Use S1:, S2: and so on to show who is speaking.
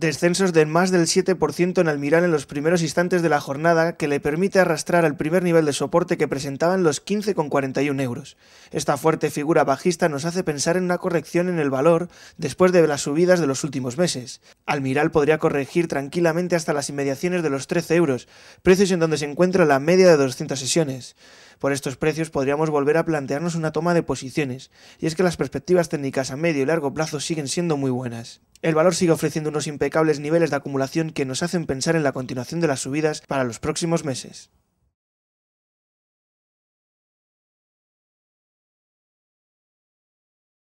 S1: Descensos de más del 7% en Almiral en los primeros instantes de la jornada que le permite arrastrar al primer nivel de soporte que presentaban los 15,41 euros. Esta fuerte figura bajista nos hace pensar en una corrección en el valor después de las subidas de los últimos meses. Almiral podría corregir tranquilamente hasta las inmediaciones de los 13 euros, precios en donde se encuentra la media de 200 sesiones. Por estos precios podríamos volver a plantearnos una toma de posiciones, y es que las perspectivas técnicas a medio y largo plazo siguen siendo muy buenas. El valor sigue ofreciendo unos impecables niveles de acumulación que nos hacen pensar en la continuación de las subidas para los próximos meses.